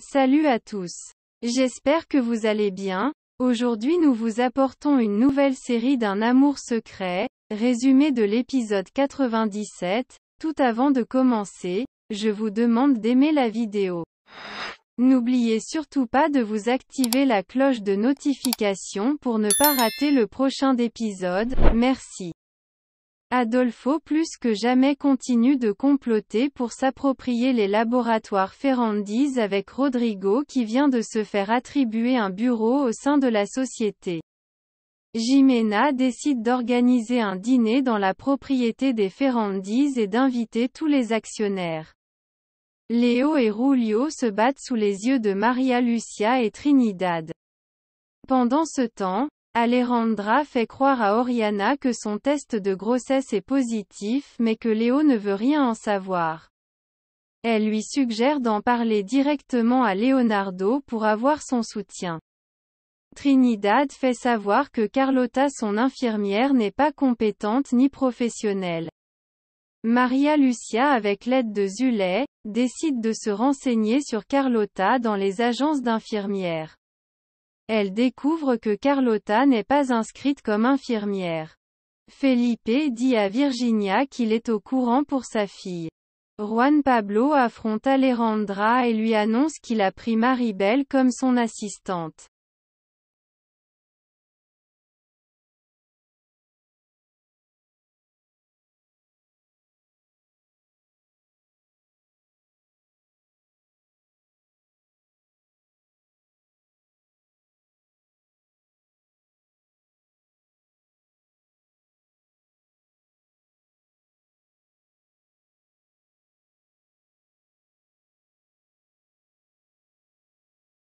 Salut à tous. J'espère que vous allez bien. Aujourd'hui nous vous apportons une nouvelle série d'un amour secret, résumé de l'épisode 97. Tout avant de commencer, je vous demande d'aimer la vidéo. N'oubliez surtout pas de vous activer la cloche de notification pour ne pas rater le prochain épisode, merci. Adolfo plus que jamais continue de comploter pour s'approprier les laboratoires Ferrandiz avec Rodrigo qui vient de se faire attribuer un bureau au sein de la société. Jimena décide d'organiser un dîner dans la propriété des Ferrandiz et d'inviter tous les actionnaires. Léo et Rulio se battent sous les yeux de Maria Lucia et Trinidad. Pendant ce temps, Alejandra fait croire à Oriana que son test de grossesse est positif mais que Léo ne veut rien en savoir. Elle lui suggère d'en parler directement à Leonardo pour avoir son soutien. Trinidad fait savoir que Carlotta son infirmière n'est pas compétente ni professionnelle. Maria Lucia avec l'aide de Zuley, décide de se renseigner sur Carlotta dans les agences d'infirmières. Elle découvre que Carlotta n'est pas inscrite comme infirmière. Felipe dit à Virginia qu'il est au courant pour sa fille. Juan Pablo affronte Alejandra et lui annonce qu'il a pris Maribel comme son assistante.